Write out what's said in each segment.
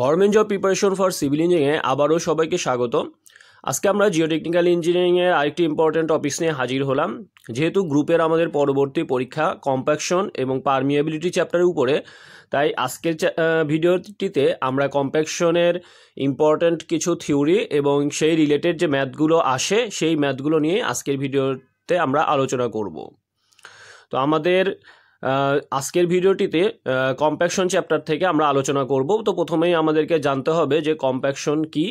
government job preparation for civil ইঞ্জিনিয়ারিংয়ে আবারও সবাইকে স্বাগত আজকে আমরা জিওটেকনিক্যাল ইঞ্জিনিয়ারিংয়ের আরেকটি ইম্পর্ট্যান্ট অফিস নিয়ে হাজির হলাম যেহেতু গ্রুপের আমাদের পরবর্তী পরীক্ষা কম্প্যাকশন এবং পারমিয়াবিলিটি চ্যাপ্টারের উপরে তাই আজকের ভিডিওটিতে আমরা কম্প্যাকশনের ইম্পর্ট্যান্ট কিছু থিওরি এবং সেই রিলেটেড যে ম্যাথগুলো আসে সেই ম্যাথগুলো নিয়ে আজকের ভিডিওতে আমরা আলোচনা করব তো আমাদের আজকের ভিডিওটিতে কম্প্যাকশন চ্যাপ্টার থেকে আমরা আলোচনা করব তো প্রথমেই আমাদেরকে জানতে হবে যে কম্প্যাকশন কি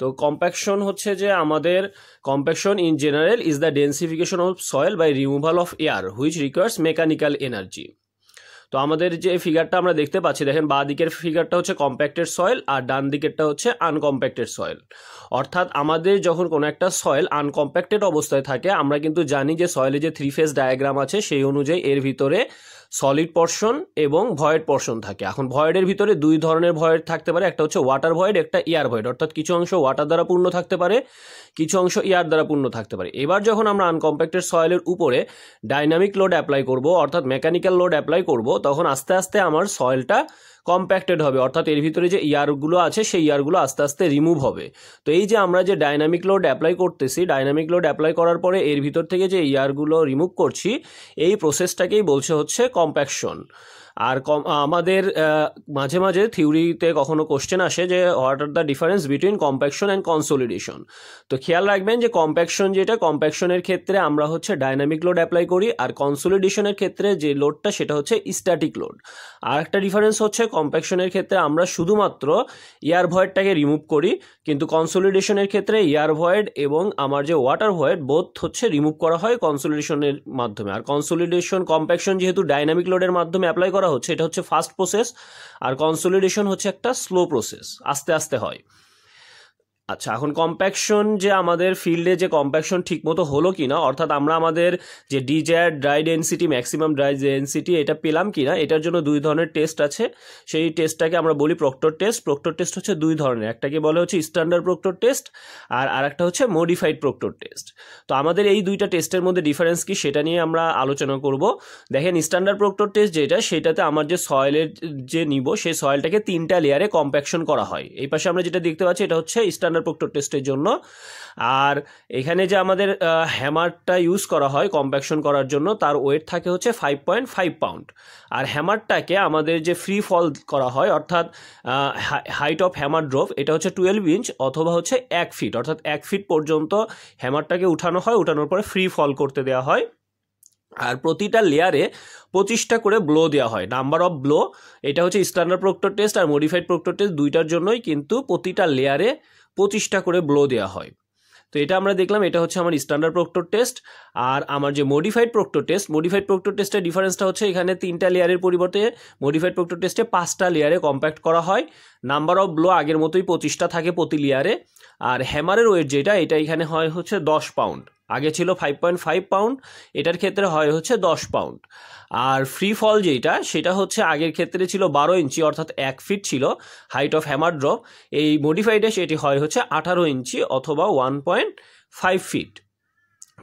তো কম্প্যাকশন হচ্ছে যে আমাদের compaction in general is the densification of soil by removal of air which requires mechanical energy তো আমাদের যে ফিগারটা আমরা দেখতে পাচ্ছি দেখেন বাঁ দিকের ফিগারটা হচ্ছে কম্প্যাক্টেড সয়েল আর ডান দিকেরটা হচ্ছে আনকম্প্যাক্টেড সয়েল অর্থাৎ আমাদের যখন কোনো একটা সয়েল আনকম্প্যাক্টেড অবস্থায় থাকে আমরা কিন্তু জানি যে সয়েলে যে থ্রি ফেস ডায়াগ্রাম আছে সেই অনুযায়ী এর ভিতরে সলিড পর্শন এবং ভয়েড পর্শন থাকে এখন ভয়েডের ভিতরে দুই ধরনের ভয়েড থাকতে পারে একটা হচ্ছে ওয়াটার ভয়েড একটা এয়ার ভয়েড অর্থাৎ কিছু অংশ ওয়াটার দ্বারা পূর্ণ থাকতে পারে কিছু অংশ ইয়ার দ্বারা পূর্ণ থাকতে পারে এবার যখন আমরা আনকম্প্যাক্টেড সয়েলের উপরে ডাইনামিক লোড অ্যাপ্লাই করব অর্থাৎ মেকানিক্যাল লোড অ্যাপ্লাই করব তখন আস্তে আস্তে আমার সয়েলটা কম্প্যাক্টেড হবে অর্থাৎ এর ভিতরে যে ইয়ারগুলো আছে সেই ইয়ারগুলো আস্তে আস্তে রিমুভ হবে তো এই যে আমরা যে ডাইনামিক লোড অ্যাপ্লাই করতেছি ডাইনামিক লোড অ্যাপ্লাই করার পরে এর ভিতর থেকে যে ইয়ারগুলো রিমুভ করছি এই প্রসেসটাকেই বলছে হচ্ছে কম্প্যাকশন আর কম আমাদের মাঝে মাঝে থিওরিতে কখনো কোশ্চেন আসে যে what are the difference between compaction and consolidation তো খেয়াল রাখবেন যে কম্প্যাকশন যেটা কম্প্যাকশনের ক্ষেত্রে আমরা হচ্ছে ডাইনামিক লোড অ্যাপ্লাই করি আর কনসোলিডেশনের ক্ষেত্রে যে লোডটা সেটা হচ্ছে স্ট্যাটিক লোড আর একটা ডিফারেন্স হচ্ছে কম্প্যাকশনের ক্ষেত্রে আমরা শুধুমাত্র এয়ার ভয়েডটাকে রিমুভ করি কিন্তু কনসোলিডেশনের ক্ষেত্রে এয়ার ভয়েড এবং আমার যে ওয়াটার ভয়েড বোধ হচ্ছে রিমুভ করা হয় কনসোলিডেশনের মাধ্যমে আর কনসোলিডেশন কম্প্যাকশন যেহেতু ডাইনামিক লোডের মাধ্যমে অ্যাপ্লাই করা করা হচ্ছে এটা হচ্ছে ফাস্ট প্রসেস আর কনসোলিডেশন হচ্ছে একটা স্লো প্রসেস আস্তে আস্তে হয় আচ্ছা এখন কম্প্যাকশন যে আমাদের ফিল্ডে যে কম্প্যাকশন ঠিকমতো হলো কি না অর্থাৎ আমরা আমাদের যে desire dry density maximum dry density এটা পেলাম কি না এটার জন্য দুই ধরনের টেস্ট আছে সেই টেস্টটাকে আমরা বলি প্রক্টর টেস্ট প্রক্টর টেস্ট হচ্ছে দুই ধরনের একটাকে বলে হচ্ছে স্ট্যান্ডার্ড প্রক্টর টেস্ট আর আরেকটা হচ্ছে মডিফাইড প্রক্টর টেস্ট তো আমাদের এই দুইটা টেস্টের মধ্যে ডিফারেন্স কি সেটা নিয়ে আমরা আলোচনা করব দেখেন স্ট্যান্ডার্ড প্রক্টর টেস্ট যেটা সেটাতে আমার যে সয়েলের যে নিব সেই সয়েলটাকে তিনটা লেয়ারে কম্প্যাকশন করা হয় এই পাশে আমরা যেটা দেখতে পাচ্ছি এটা হচ্ছে স্ট্যান্ডার্ড পোক্টর টেস্টের জন্য আর এখানে যে আমাদের হ্যামারটা ইউজ করা হয় কম্প্যাকশন করার জন্য তার ওয়েট থাকে হচ্ছে ফাইভ পয়েন্ট ফাইভ পাউন্ড আর হ্যামারটাকে আমাদের যে ফ্রি ফল করা হয় অর্থাৎ হাইট অফ হ্যামার ড্রোভ এটা হচ্ছে টুয়েলভ ইঞ্চ অথবা হচ্ছে এক ফিট অর্থাৎ এক ফিট পর্যন্ত হ্যামারটাকে উঠানো হয় উঠানোর পরে ফ্রি ফল করতে দেওয়া হয় আর প্রতিটা লেয়ারে পঁচিশটা করে ব্লো দেওয়া হয় নাম্বার অফ ব্লো এটা হচ্ছে স্ট্যান্ডার্ড প্রোক্টর টেস্ট আর মডিফাইড প্রোক্টর টেস্ট দুইটার জন্যই কিন্তু প্রতিটা লেয়ারে পঁচিশটা করে ব্লো দেওয়া হয় তো এটা আমরা দেখলাম এটা হচ্ছে আমার স্ট্যান্ডার্ড প্রোক্টোর টেস্ট আর আমার যে modified Proctor test modified Proctor টেস্টের ডিফারেন্সটা হচ্ছে এখানে তিনটা লেয়ারের পরিবর্তে মডিফাইড প্রোক্টোর টেস্টে পাঁচটা লেয়ারে কম্প্যাক্ট করা হয় নাম্বার অফ ব্লো আগের মতোই পঁচিশটা থাকে প্রতি লেয়ারে আর হ্যামারের ওয়েট যেটা এটা এখানে হয় হচ্ছে দশ পাউন্ড আগে ছিল ফাইভ পয়েন্ট ফাইভ পাউন্ড এটার ক্ষেত্রে হয় হচ্ছে দশ পাউন্ড আর ফ্রি ফল যেটা সেটা হচ্ছে আগের ক্ষেত্রে ছিল বারো ইঞ্চি অর্থাৎ এক ফিট ছিল হাইট অফ হ্যামার ড্রপ এই মডিফাইডে সেটি হয় হচ্ছে আঠারো ইঞ্চি অথবা ওয়ান পয়েন্ট ফাইভ ফিট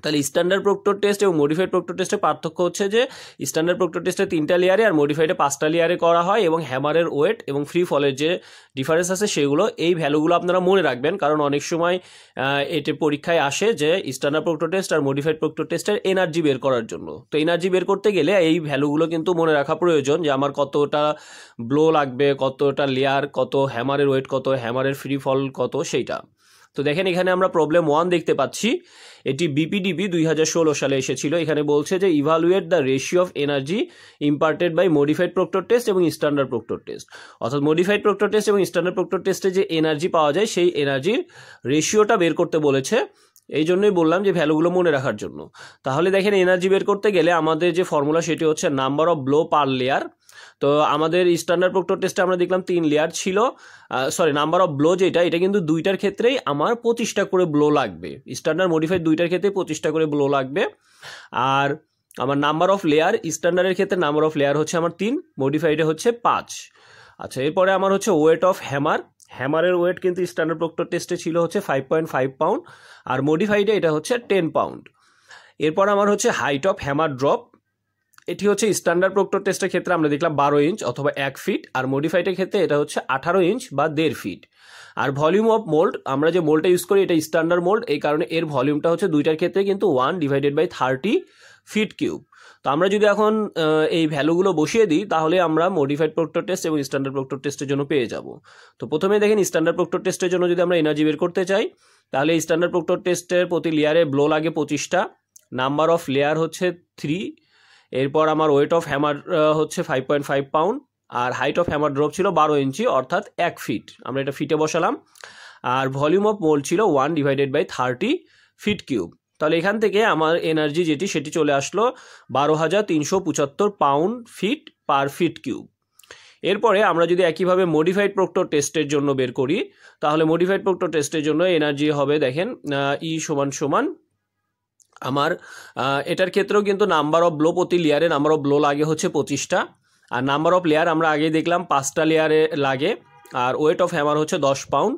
তাহলে স্ট্যান্ডার্ড প্রোক্টোর টেস্ট এবং মডিফাইড প্রোক্টোর টেস্টের পার্থক্য হচ্ছে যে স্ট্যান্ডার্ড প্রোক্টোর টেস্টে তিনটা লেয়ারে আর মডিফাইডে পাঁচটা লেয়ারে করা হয় এবং হ্যামারের ওয়েট এবং ফ্রি ফলের যে ডিফারেন্স আছে সেগুলো এই ভ্যালুগুলো আপনারা মনে রাখবেন কারণ অনেক সময় এটি পরীক্ষায় আসে যে স্ট্যান্ডার্ড প্রোক্টোর টেস্ট আর মডিফাইড প্রোক্টোর টেস্টের এনার্জি বের করার জন্য তো এনার্জি বের করতে গেলে এই ভ্যালুগুলো কিন্তু মনে রাখা প্রয়োজন যে আমার কতটা ব্লো লাগবে কতটা লেয়ার কত হ্যামারের ওয়েট কত হ্যামারের ফ্রি ফল কত সেইটা তো দেখেন এখানে আমরা প্রবলেম ওয়ান দেখতে পাচ্ছি এটি বিপিডিবি দুই সালে এসেছিল এখানে বলছে যে evaluate the ratio of energy imparted by modified Proctor test এবং স্ট্যান্ডার্ড প্রক্টর টেস্ট অর্থাৎ মডিফাইড প্রক্টর টেস্ট এবং স্ট্যান্ডার্ড প্রক্টর টেস্টে যে এনার্জি পাওয়া যায় সেই এনার্জির রেশিওটা বের করতে বলেছে এই জন্যই বললাম যে ভ্যালুগুলো মনে রাখার জন্য তাহলে দেখেন এনার্জি বের করতে গেলে আমাদের যে ফর্মুলা সেটি হচ্ছে number of blow per layer তো আমাদের স্ট্যান্ডার্ড প্রক্টর টেস্টে আমরা দেখলাম তিন লেয়ার ছিল সরি নাম্বার অফ ব্লো যেটা এটা কিন্তু দুইটার ক্ষেত্রেই আমার পঁচিশটা করে ব্লো লাগবে স্ট্যান্ডার্ড মডিফাইড দুইটার ক্ষেত্রে পঁচিশটা করে ব্লো লাগবে আর আমার নাম্বার অফ লেয়ার স্ট্যান্ডার্ডের ক্ষেত্রে নাম্বার অফ লেয়ার হচ্ছে আমার তিন মডিফাইডে হচ্ছে পাঁচ আচ্ছা এরপরে আমার হচ্ছে ওয়েট অফ হ্যামার হ্যামারের ওয়েট কিন্তু স্ট্যান্ডার্ড প্রক্টর টেস্টে ছিল হচ্ছে ফাইভ পয়েন্ট ফাইভ পাউন্ড আর মডিফাইডে এটা হচ্ছে টেন পাউন্ড এরপর আমার হচ্ছে হাইট অফ হ্যামার ড্রপ এটি হচ্ছে স্ট্যান্ডার্ড প্রক্টর টেস্টের ক্ষেত্রে আমরা দেখলাম বারো ইঞ্চ অথবা এক ফিট আর মডিফাইডের ক্ষেত্রে এটা হচ্ছে আঠারো ইঞ্চ বা দেড় ফিট আর ভলিউম অফ মোল্ড আমরা যে মোল্ডটা ইউজ করি এটা স্ট্যান্ডার্ড মোল্ড এই কারণে এর ভলিউমটা হচ্ছে দুইটার ক্ষেত্রে কিন্তু one divided by thirty feet cube তো আমরা যদি এখন এই ভ্যালুগুলো বসিয়ে দিই তাহলে আমরা মডিফাইড প্রক্টর টেস্ট এবং স্ট্যান্ডার্ড প্রক্টর টেস্টের জন্য পেয়ে যাব তো প্রথমে দেখেন স্ট্যান্ডার্ড প্রক্টর টেস্টের জন্য যদি আমরা এনার্জি বের করতে চাই তাহলে স্ট্যান্ডার্ড প্রক্টর টেস্টের প্রতি লেয়ারে ব্লো লাগে পঁচিশটা নাম্বার অফ লেয়ার হচ্ছে থ্রি এরপর আমার ওয়েট অফ হ্যামার হচ্ছে ফাইভ পয়েন্ট ফাইভ পাউন্ড আর হাইট অফ হ্যামার ড্রপ ছিল বারো ইঞ্চি অর্থাৎ এক ফিট আমরা এটা ফিটে বসালাম আর ভলিউম অফ মোল ছিল one divided by thirty feet cube তাহলে এখান থেকে আমার এনার্জি যেটি সেটি চলে আসলো বারো হাজার তিনশো পঁচাত্তর pound feet per feet cube এরপরে আমরা যদি একইভাবে মডিফাইড প্রোক্টর টেস্টের জন্য বের করি তাহলে মডিফাইড প্রোক্টর টেস্টের জন্য এনার্জি হবে দেখেন ই e সমান সমান আমার এটার ক্ষেত্রেও কিন্তু নাম্বার অফ ব্লো প্রতি লেয়ারে নাম্বার অফ ব্লো লাগে হচ্ছে পঁচিশটা আর নাম্বার অফ লেয়ার আমরা আগেই দেখলাম পাঁচটা লেয়ারে লাগে আর ওয়েট অফ হ্যামার হচ্ছে দশ পাউন্ড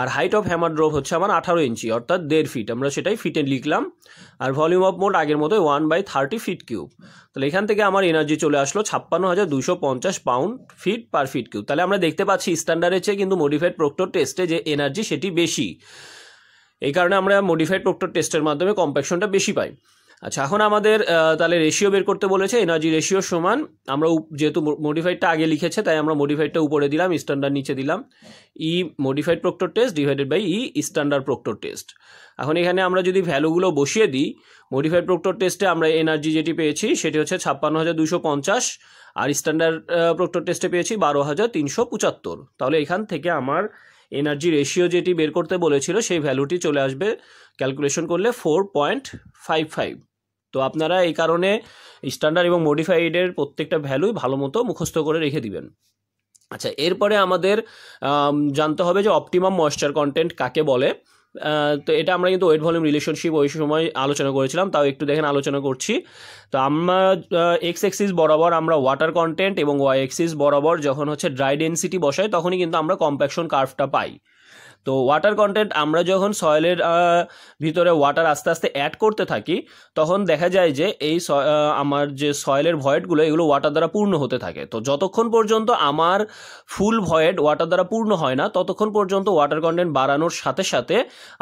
আর হাইট অফ হ্যামার ড্রপ হচ্ছে আমার আঠারো ইঞ্চি অর্থাৎ দেড় ফিট আমরা সেটাই ফিটে লিখলাম আর ভলিউম অফ মোট আগের মতো one by thirty feet cube তাহলে এখান থেকে আমার এনার্জি চলে আসলো ছাপ্পান্ন হাজার দুশো পঞ্চাশ pound feet per feet cube তাহলে আমরা দেখতে পাচ্ছি স্ট্যান্ডার্ডের চেয়ে কিন্তু মডিফাইড প্রক্টর টেস্টে যে এনার্জি সেটি বেশি এই কারণে আমরা মডিফাইড প্রক্টর টেস্টের মাধ্যমে কম্প্যাকশনটা বেশি পাই আচ্ছা এখন আমাদের তাহলে রেশিও বের করতে বলেছে এনার্জি রেশিও সমান আমরা যেহেতু মডিফাইডটা আগে লিখেছে তাই আমরা মডিফাইডটা উপরে দিলাম স্ট্যান্ডার্ড নিচে দিলাম E modified Proctor test divided by E standard Proctor test এখন এখানে আমরা যদি ভ্যালুগুলো বসিয়ে দিই মডিফাইড প্রক্টর টেস্টে আমরা এনার্জি যেটি পেয়েছি সেটি হচ্ছে ছাপ্পান্ন হাজার দুশো পঞ্চাশ আর স্ট্যান্ডার্ড প্রক্টর টেস্টে পেয়েছি বারো হাজার তিনশো পঁচাত্তর তাহলে এখান থেকে আমার এনার্জি রেশিও যেটি বের করতে বলেছিল সেই ভ্যালুটি চলে আসবে ক্যালকুলেশন করলে ফোর পয়েন্ট ফাইভ ফাইভ তো আপনারা এই কারণে স্ট্যান্ডার্ড এবং মডিফাইডের প্রত্যেকটা ভ্যালুই ভালো মতো মুখস্থ করে রেখে দিবেন আচ্ছা এরপরে আমাদের জানতে হবে যে অপটিমাম ময়েশ্চার কন্টেন্ট কাকে বলে তো এটা আমরা কিন্তু ওয়েট ভলিউম রিলেশনশিপ ওই সময় আলোচনা করেছিলাম তাও একটু দেখেন আলোচনা করছি তো আমরা এক্স এক্সিস বরাবর আমরা ওয়াটার কন্টেন্ট এবং ওয়াই এক্সিস বরাবর যখন হচ্ছে ড্রাই ডেন্সিটি বসাই তখনই কিন্তু আমরা কম্প্যাকশন কার্ভটা পাই তো ওয়াটার কন্টেন্ট আমরা যখন সয়েলের ভিতরে ওয়াটার আস্তে আস্তে অ্যাড করতে থাকি তখন দেখা যায় যে এই আমার যে সয়েলের ভয়েডগুলো এগুলো ওয়াটার দ্বারা পূর্ণ হতে থাকে তো যতক্ষণ পর্যন্ত আমার ফুল ভয়েড ওয়াটার দ্বারা পূর্ণ হয় না ততক্ষণ পর্যন্ত ওয়াটার কন্টেন্ট বাড়ানোর সাথে সাথে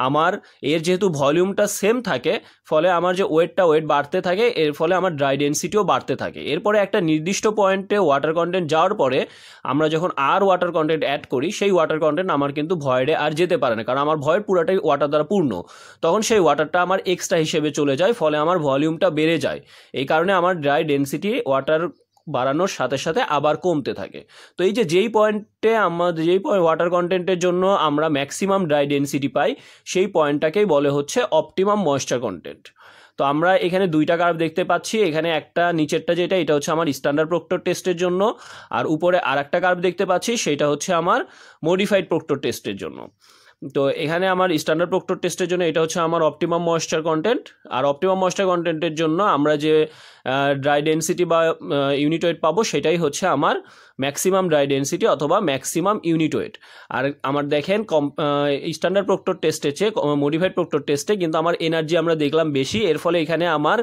আমার এর যেহেতু ভলিউমটা সেম থাকে ফলে আমার যে ওয়েটটা ওয়েট বাড়তে থাকে এর ফলে আমার ড্রাই ডেন্সিটিও বাড়তে থাকে এরপরে একটা নির্দিষ্ট পয়েন্টে ওয়াটার কন্টেন্ট যাওয়ার পরে আমরা যখন আর ওয়াটার কন্টেন্ট অ্যাড করি সেই ওয়াটার কন্টেন্ট আমার কিন্তু ভয়েডে আর আর যেতে পারে না কারণ আমার ভয়ের পুরাটাই ওয়াটার দ্বারা পূর্ণ তখন সেই ওয়াটারটা আমার এক্সট্রা হিসেবে চলে যায় ফলে আমার ভলিউমটা বেড়ে যায় এই কারণে আমার ড্রাই ডেন্সিটি ওয়াটার বাড়ানোর সাথে সাথে আবার কমতে থাকে তো এই যে যেই পয়েন্টে আমাদের যেই পয়েন্ট ওয়াটার কন্টেন্টের জন্য আমরা ম্যাক্সিমাম ড্রাই ডেন্সিটি পাই সেই পয়েন্টটাকেই বলে হচ্ছে অপটিমাম ময়েশ্চার কন্টেন্ট তো আমরা এখানে দুইটা কার্ভ দেখতে পাচ্ছি এখানে একটা নিচেরটা যেটা এটা হচ্ছে আমার স্ট্যান্ডার্ড প্রক্টর টেস্টের জন্য আর উপরে আর একটা কার্ভ দেখতে পাচ্ছি সেটা হচ্ছে আমার মডিফাইড প্রক্টর টেস্টের জন্য তো এখানে আমার স্ট্যান্ডার্ড প্রক্টর টেস্টের জন্য এটা হচ্ছে আমার অপটিমাম ময়েশ্চার কন্টেন্ট আর অপটিমাম ময়েশ্চার কন্টেন্টের জন্য আমরা যে ড্রাই ডেন্সিটি বা ইউনিট ওয়েট পাবো সেটাই হচ্ছে আমার ম্যাক্সিমাম ড্রাই ডেন্সিটি অথবা ম্যাক্সিমাম ইউনিট ওয়েট আর আমার দেখেন কম স্ট্যান্ডার্ড প্রক্টর টেস্টে চেয়ে মডিফাইড প্রক্টর টেস্টে কিন্তু আমার এনার্জি আমরা দেখলাম বেশি এর ফলে এখানে আমার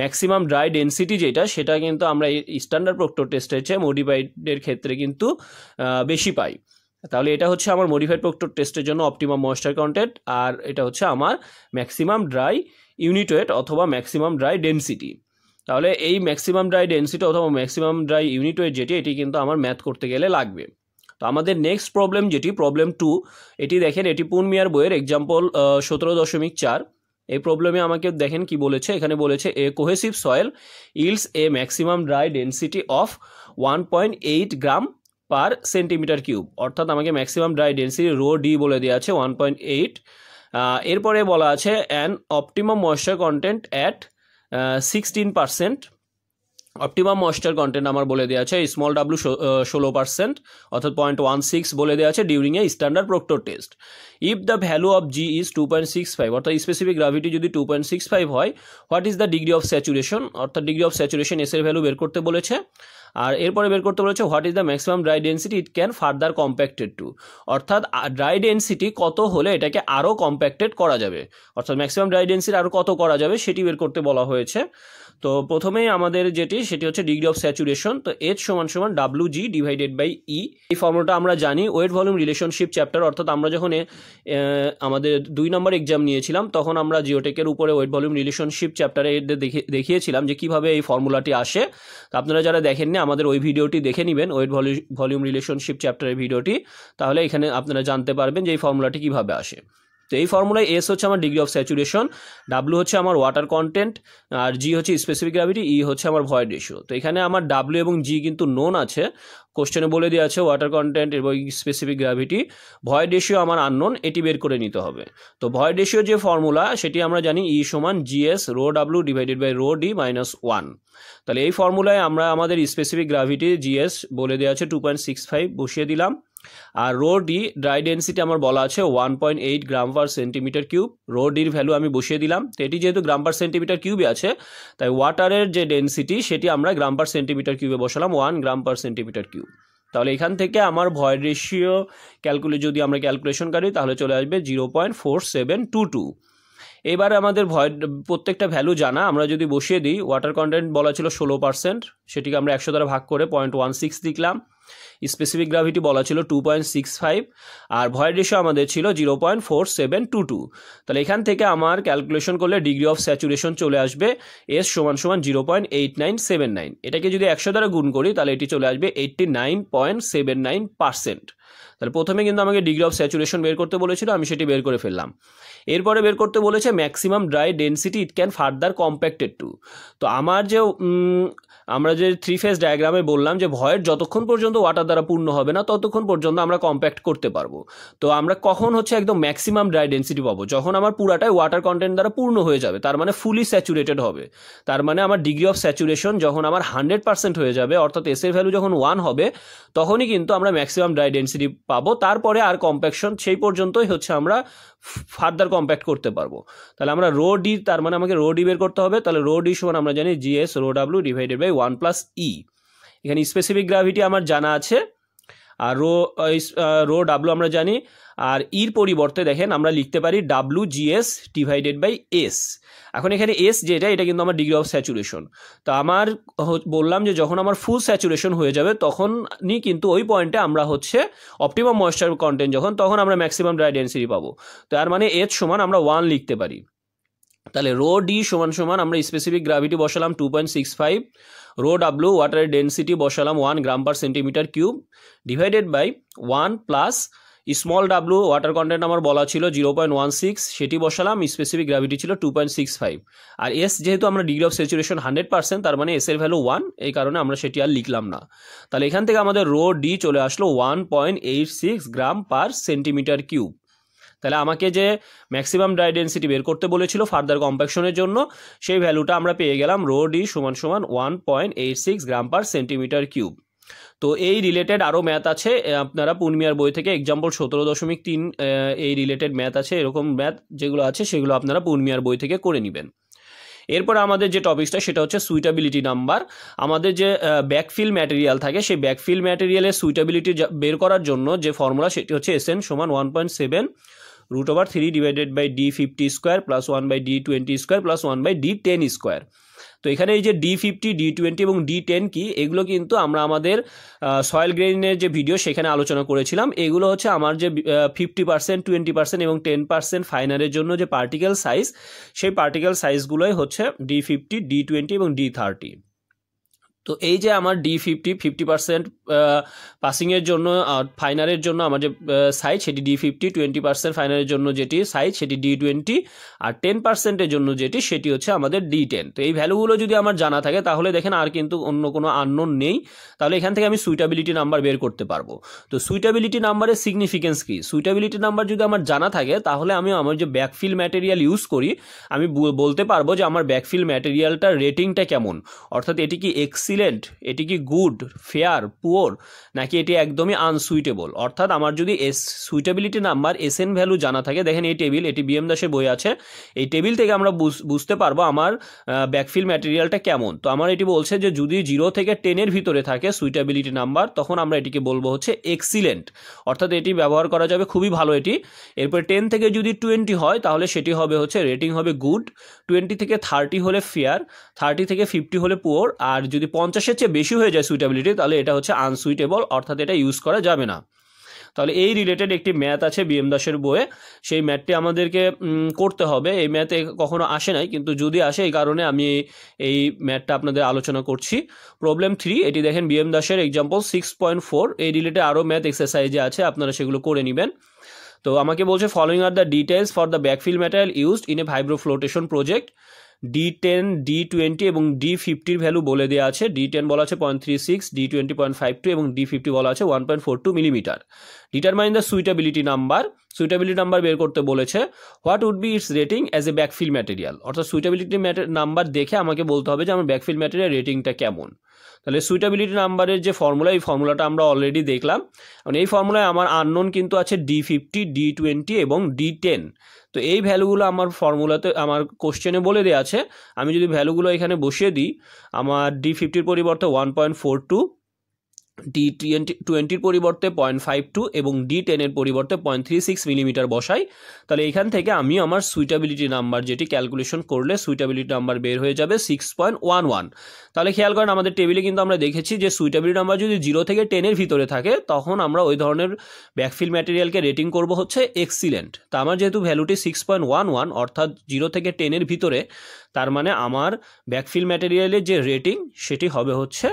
ম্যাক্সিমাম ড্রাই ডেন্সিটি যেটা সেটা কিন্তু আমরা স্ট্যান্ডার্ড প্রক্টর টেস্টের চেয়ে মডিফাইডের ক্ষেত্রে কিন্তু বেশি পাই তাহলে এটা হচ্ছে আমার মডিফাইড প্রক্টর টেস্টের জন্য অপটিমাম ময়েশ্চার কন্টেন্ট আর এটা হচ্ছে আমার ম্যাক্সিমাম ড্রাই ইউনিট ওয়েট অথবা ম্যাক্সিমাম ড্রাই ডেন্সিটি তাহলে এই ম্যাক্সিমাম ড্রাই ডেন্সিটি অথবা ম্যাক্সিমাম ড্রাই ইউনিট ওয়েট যেটি এটি কিন্তু আমার ম্যাথ করতে গেলে লাগবে তো আমাদের নেক্সট প্রবলেম যেটি প্রবলেম টু এটি দেখেন এটি পূর্ণমিয়ার বইয়ের এক্সাম্পল সতেরো দশমিক চার এই প্রবলেমে আমাকে দেখেন কি বলেছে এখানে বলেছে a cohesive soil yields a maximum dry density of one point eight gram per centimetre cube অর্থাৎ আমাকে maximum dry density rho d বলে দেওয়া আছে ওয়ান পয়েন্ট এইট এরপরে বলা আছে an optimum moisture content at sixteen percent optimum moisture content আমার বলে দেওয়া আছে স্মল ডাব্লু ষোলো পার্সেন্ট অর্থাৎ পয়েন্ট ওয়ান সিক্স বলে দেওয়া আছে during a standard Proctor test if the value of G is two point six five অর্থাৎ স্পেসিফিক গ্রাভিটি যদি টু পয়েন্ট সিক্স ফাইভ হয় what is the degree of saturation অর্থাৎ degree of saturation এসের value বের করতে বলেছে আর এরপরে বের করতে বলেছে what is the maximum dry density it can further compacted to অর্থাৎ ড্রাই ডেন্সিটি কত হলে এটাকে আরও কম্প্যাক্টেড করা যাবে অর্থাৎ ম্যাক্সিমাম ড্রাই ডেন্সিটি আরও কত করা যাবে সেটি বের করতে বলা হয়েছে তো প্রথমেই আমাদের যেটি সেটি হচ্ছে ডিগ্রি অফ স্যাচুরেশন তো এইচ সমান সমান ডাব্লু জি ডিভাইডেড বাই ই এই ফর্মুলাটা আমরা জানি ওয়েট ভলিউম রিলেশনশিপ চ্যাপ্টার অর্থাৎ আমরা যখন আমাদের দুই নম্বর এক্সাম নিয়েছিলাম তখন আমরা জিওটেকের উপরে ওয়েট ভলিউম রিলেশনশিপ চ্যাপ্টারে দেখিয়েছিলাম যে কিভাবে এই ফর্মুলাটি আসে তো আপনারা যারা দেখেননি আমাদের ওই ভিডিওটি দেখে নেবেন ওয়েট ভলিউ ভলিউম রিলেশনশিপ চ্যাপ্টারের ভিডিওটি তাহলে এখানে আপনারা জানতে পারবেন যে এই ফর্মুলাটি কীভাবে আসে তো এই ফর্মুলায় এস হচ্ছে আমার ডিগ্রি অফ স্যাচুরেশন ডাব্লু হচ্ছে আমার ওয়াটার কন্টেন্ট আর জি হচ্ছে স্পেসিফিক গ্রাভিটি ই হচ্ছে আমার ভয়েড রেশিও তো এখানে আমার ডাব্লু এবং জি কিন্তু নোন আছে কোশ্চেনে বলে দেওয়া আছে ওয়াটার কন্টেন্ট এবং স্পেসিফিক গ্রাভিটি ভয়েড রেশিও আমার আননোন এটি বের করে নিতে হবে তো ভয়েড রেশিও যে ফর্মুলা সেটি আমরা জানি ই e সমান জিএস রো ডাব্লু divided by rho d minus one তাহলে এই ফর্মুলায় আমরা আমাদের স্পেসিফিক গ্রাভিটি জিএস বলে দেওয়া আছে টু পয়েন্ট সিক্স ফাইভ বসিয়ে দিলাম আর রো ডি ড্রাই ডেন্সিটি আমার বলা আছে one point eight gram per centimetre cube rho ডির ভ্যালু আমি বসিয়ে দিলাম তো এটি যেহেতু গ্রাম পার সেন্টিমিটার কিউবে আছে তাই ওয়াটারের যে ডেন্সিটি সেটি আমরা গ্রাম পার সেন্টিমিটার কিউবে বসালাম one gram per centimetre cube তাহলে এখান থেকে আমার ভয় রেশিও ক্যালকুলে যদি আমরা ক্যালকুলেশন করি তাহলে চলে আসবে zero point four seven two two এবারে আমাদের ভয় প্রত্যেকটা ভ্যালু জানা আমরা যদি বসিয়ে দিই ওয়াটার কন্টেন্ট বলা ছিল ষোলো পার্সেন্ট সেটিকে আমরা একশো দ্বারা ভাগ করে পয়েন্ট ওয়ান সিক্স লিখলাম স্পেসিফিক গ্রাভিটি বলা ছিল টু পয়েন্ট সিক্স ফাইভ আর ভয়েড রেশো আমাদের ছিল zero point four seven two two তাহলে এখান থেকে আমার ক্যালকুলেশন করলে ডিগ্রি অফ স্যাচুরেশন চলে আসবে এস সমান সমান zero point eight nine seven nine এটাকে যদি একশো দ্বারা গুণ করি তাহলে এটি চলে আসবে eighty nine point seven nine percent তাহলে প্রথমে কিন্তু আমাকে ডিগ্রি অফ স্যাচুরেশন বের করতে বলেছিল আমি সেটি বের করে ফেললাম এরপরে বের করতে বলেছে maximum dry density it can further compacted to তো আমার যে আমরা যে থ্রি ফেজ ডায়াগ্রামে বললাম যে ভয়ের যতক্ষণ পর্যন্ত ওয়াটার দ্বারা পূর্ণ হবে না ততক্ষণ পর্যন্ত আমরা কম্প্যাক্ট করতে পারবো তো আমরা কখন হচ্ছে একদম ম্যাক্সিমাম ড্রাই ডেন্সিটি পাবো যখন আমার পুরাটাই ওয়াটার কন্টেন্ট দ্বারা পূর্ণ হয়ে যাবে তার মানে ফুলি স্যাচুরেটেড হবে তার মানে আমার ডিগ্রি অফ স্যাচুরেশন যখন আমার হান্ড্রেড পার্সেন্ট হয়ে যাবে অর্থাৎ এসের ভ্যালু যখন ওয়ান হবে তখনই কিন্তু আমরা ম্যাক্সিমাম ড্রাই ডেন্সিটি ডেন্সিটি পাবো তারপরে আর কম্প্যাকশন সেই পর্যন্তই হচ্ছে আমরা ফার্দার কম্প্যাক্ট করতে পারবো তাহলে আমরা রো ডি তার মানে আমাকে রো ডি বের করতে হবে তাহলে রো ডি সমান আমরা জানি জিএস রো ডাব্লিউ divided by one plus e এখানে স্পেসিফিক গ্র্যাভিটি আমার জানা আছে আর রো রো ডাব্লু আমরা জানি আর ইর পরিবর্তে দেখেন আমরা লিখতে পারি ডাব্লু জিএস ডিভাইডেড বাই এস এখন এখানে এস যেটা এটা কিন্তু আমার ডিগ্রি অফ স্যাচুরেশন তো আমার বললাম যে যখন আমার ফুল স্যাচুরেশন হয়ে যাবে তখনই কিন্তু ওই পয়েন্টে আমরা হচ্ছে অপটিমাম ময়েশ্চার কন্টেন্ট যখন তখন আমরা ম্যাক্সিমাম ড্রাই ডেন্সিটি পাবো তার মানে এস সমান আমরা ওয়ান লিখতে পারি তাহলে রো ডি সমান সমান আমরা স্পেসিফিক গ্রাভিটি বসালাম two point six five rho ডাব্লু ওয়াটারের ডেন্সিটি বসালাম one gram per centimetre cube divided by one plus small ডাব্লু ওয়াটার কন্টেন্ট আমার বলা ছিল জিরো পয়েন্ট ওয়ান সিক্স সেটি বসালাম স্পেসিফিক গ্র্যাভিটি ছিল টু পয়েন্ট সিক্স ফাইভ আর এস যেহেতু আমরা degree of saturation hundred percent তার মানে এসের ভ্যালু ওয়ান এই কারণে আমরা সেটি আর লিখলাম না তাহলে এখান থেকে আমাদের রো ডি চলে আসলো one point eight six gram per centimetre cube তাহলে আমাকে যে ম্যাক্সিমাম ড্রাই ডেন্সিটি বের করতে বলেছিল ফার্দার কম্প্যাকশনের জন্য সেই ভ্যালুটা আমরা পেয়ে গেলাম রো ডি সমান সমান one point eight six gram per centimetre cube তো এই রিলেটেড আরও ম্যাথ আছে আপনারা পূর্ণিমার বই থেকে এক্সাম্পল সতেরো দশমিক তিন এই রিলেটেড ম্যাথ আছে এরকম ম্যাথ যেগুলো আছে সেগুলো আপনারা পূর্ণিমার বই থেকে করে নেবেন এরপর আমাদের যে টপিকসটা সেটা হচ্ছে সুইটাবিলিটি নাম্বার আমাদের যে ব্যাকফিল ম্যাটেরিয়াল থাকে সেই ব্যাকফিল ম্যাটেরিয়ালের সুইটেবিলিটি বের করার জন্য যে ফর্মুলা সেটি হচ্ছে এন সমান one point seven root over three divided by D fifty square plus one by D twenty square plus one by D ten square তো এখানে এই যে ডি ফিফটি ডি টোয়েন্টি এবং ডি টেন কি এগুলো কিন্তু আমরা আমাদের সয়েল গ্রেনের যে ভিডিও সেখানে আলোচনা করেছিলাম এগুলো হচ্ছে আমার যে ফিফটি পার্সেন্ট টোয়েন্টি পার্সেন্ট এবং টেন পার্সেন্ট ফাইনারের জন্য যে পার্টিকেল সাইজ সেই পার্টিকেল সাইজগুলোই হচ্ছে ডি ফিফটি ডি টোয়েন্টি এবং ডি থার্টি তো এই যে আমার ডি ফিফটি ফিফটি পার্সেন্ট পাসিংয়ের জন্য ফাইনালের জন্য আমার যে সাইজ সেটি ডি ফিফটি টোয়েন্টি পার্সেন্ট ফাইনালের জন্য যেটি সাইজ সেটি ডি টোয়েন্টি আর টেন পার্সেন্টের জন্য যেটি সেটি হচ্ছে আমাদের ডি টেন তো এই ভ্যালুগুলো যদি আমার জানা থাকে তাহলে দেখেন আর কিন্তু অন্য কোনো আননোন নেই তাহলে এখান থেকে আমি সুইটাবিলিটি নাম্বার বের করতে পারবো তো সুইটাবিলিটি নাম্বারের সিগনিফিকেন্স কী সুইটাবিলিটি নাম্বার যদি আমার জানা থাকে তাহলে আমি আমার যে ব্যাকফিল ম্যাটেরিয়াল ইউজ করি আমি বলতে পারবো যে আমার ব্যাকফিল ম্যাটেরিয়ালটার রেটিংটা কেমন অর্থাৎ এটি কি এক্সিল এক্সিলেন্ট এটি কি গুড ফেয়ার পুওর নাকি এটি একদমই আনসুইটেবল অর্থাৎ আমার যদি S suitability number S N value জানা থাকে দেখেন এই টেবিল এটি বিএম দাসের বই আছে এই টেবিল থেকে আমরা বুঝতে পারবো আমার ব্যাকফিল ম্যাটেরিয়ালটা কেমন তো আমার এটি বলছে যে যদি জিরো থেকে টেনের ভিতরে থাকে সুইটেবিলিটি নাম্বার তখন আমরা এটিকে বলবো হচ্ছে এক্সিলেন্ট অর্থাৎ এটি ব্যবহার করা যাবে খুবই ভালো এটি এরপর টেন থেকে যদি টোয়েন্টি হয় তাহলে সেটি হবে হচ্ছে রেটিং হবে গুড টোয়েন্টি থেকে থার্টি হলে ফেয়ার থার্টি থেকে ফিফটি হলে পুওর আর যদি পঞ্চাশের চেয়ে বেশি হয়ে যায় সুইটেবিলিটি তাহলে এটা হচ্ছে আনসুইটেবল অর্থাৎ এটা ইউজ করা যাবে না তাহলে এই রিলেটেড একটি ম্যাথ আছে বিএম দাসের বইয়ে সেই ম্যাথটি আমাদেরকে করতে হবে এই ম্যাথে কখনো আসে নাই কিন্তু যদি আসে এই কারণে আমি এই ম্যাথটা আপনাদের আলোচনা করছি প্রবলেম থ্রি এটি দেখেন বিএম দাসের এক্সাম্পল সিক্স পয়েন্ট ফোর এই রিলেটেড আরও ম্যাথ এক্সারসাইজে আছে আপনারা সেগুলো করে নেবেন তো আমাকে বলছে following are the details for the backfill material used in a vibroflotation project D ten D twenty এবং ডি ফিফটির ভ্যালু বলে দেওয়া আছে ডি টেন বলা আছে point three six D twenty point five two এবং ডি ফিফটি বলা আছে one point four two millimetre determine the suitability number suitability number বের করতে বলেছে what would be its rating as a backfill material অর্থাৎ suitability number দেখে আমাকে বলতে হবে যে আমার ব্যাকফিল ম্যাটেরিয়াল রেটিংটা কেমন তাহলে সুইটাবিলিটি নাম্বারের যে ফর্মুলা এই ফর্মুলাটা আমরা অলরেডি দেখলাম মানে এই ফর্মুলায় আমার আননোন কিন্তু আছে ডি ফিফটি ডি টোয়েন্টি এবং ডি টেন তো এই ভ্যালুগুলো আমার ফর্মুলাতে আমার কোশ্চেনে বলে দেওয়া আছে আমি যদি ভ্যালুগুলো এখানে বসিয়ে দিই আমার ডি ফিফটির পরিবর্তে one point four two D twenty টোয়েন্টির পরিবর্তে পয়েন্ট ফাইভ টু এবং ডি টেনের পরিবর্তে পয়েন্ট থ্রি সিক্স মিলিমিটার বসাই তাহলে এখান থেকে আমি আমার সুইটাবিলিটি নাম্বার যেটি ক্যালকুলেশন করলে সুইটাবিলিটি নাম্বার বের হয়ে যাবে সিক্স পয়েন্ট ওয়ান ওয়ান তাহলে খেয়াল করেন আমাদের টেবিলে কিন্তু আমরা দেখেছি যে সুইটাবিলিটি নাম্বার যদি জিরো থেকে টেনের ভিতরে থাকে তখন আমরা ওই ধরনের ব্যাকফিল ম্যাটেরিয়ালকে রেটিং করব হচ্ছে এক্সিলেন্ট তা আমার যেহেতু ভ্যালুটি সিক্স পয়েন্ট ওয়ান ওয়ান অর্থাৎ জিরো থেকে টেনের ভিতরে তার মানে আমার ব্যাকফিল ম্যাটেরিয়ালের যে রেটিং সেটি হবে হচ্ছে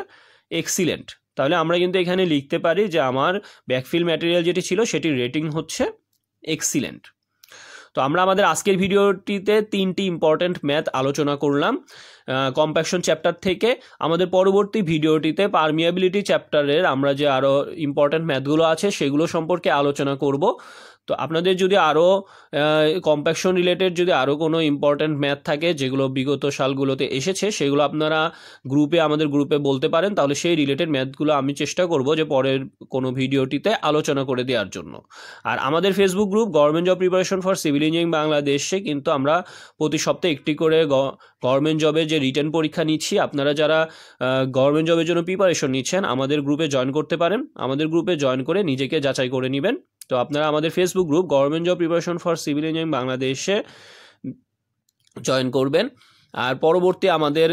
এক্সিলেন্ট তাহলে আমরা কিন্তু এখানে লিখতে পারি যে আমার ব্যাকফিল ম্যাটেরিয়াল যেটি ছিল সেটির রেটিং হচ্ছে এক্সিলেন্ট তো আমরা আমাদের আজকের ভিডিওটিতে তিনটি ইম্পর্ট্যান্ট ম্যাথ আলোচনা করলাম কম্প্যাকশন চ্যাপ্টার থেকে আমাদের পরবর্তী ভিডিওটিতে পারমিয়াবিলিটি চ্যাপ্টারের আমরা যে আরও ইম্পর্ট্যান্ট ম্যাথগুলো আছে সেগুলো সম্পর্কে আলোচনা করব তো আপনাদের যদি আরও কম্প্যাকশন রিলেটেড যদি আরও কোনো ইম্পর্ট্যান্ট ম্যাথ থাকে যেগুলো বিগত সালগুলোতে এসেছে সেগুলো আপনারা গ্রুপে আমাদের গ্রুপে বলতে পারেন তাহলে সেই রিলেটেড ম্যাথগুলো আমি চেষ্টা করব যে পরের কোনো ভিডিওটিতে আলোচনা করে দেওয়ার জন্য আর আমাদের Facebook group government job preparation for civil engineering বাংলাদেশে কিন্তু আমরা প্রতি সপ্তাহে একটি করে গভর্নমেন্ট জবের যে রিটার্ন পরীক্ষা নিচ্ছি আপনারা যারা গভর্নমেন্ট জবের জন্য প্রিপারেশন নিচ্ছেন আমাদের গ্রুপে জয়েন করতে পারেন আমাদের গ্রুপে জয়েন করে নিজেকে যাচাই করে নেবেন তো আপনারা আমাদের Facebook group government job preparation for civil engineering বাংলাদেশে জয়েন করবেন আর পরবর্তী আমাদের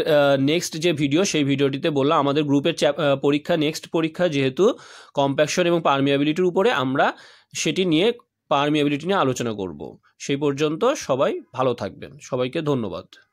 নেক্সট যে ভিডিও সেই ভিডিওটিতে বললাম আমাদের গ্রুপের পরীক্ষা নেক্সট পরীক্ষা যেহেতু কম্প্যাকশন এবং পারমিয়াবিলিটির উপরে আমরা সেটি নিয়ে পারমিয়াবিলিটি নিয়ে আলোচনা করব সেই পর্যন্ত সবাই ভালো থাকবেন সবাইকে ধন্যবাদ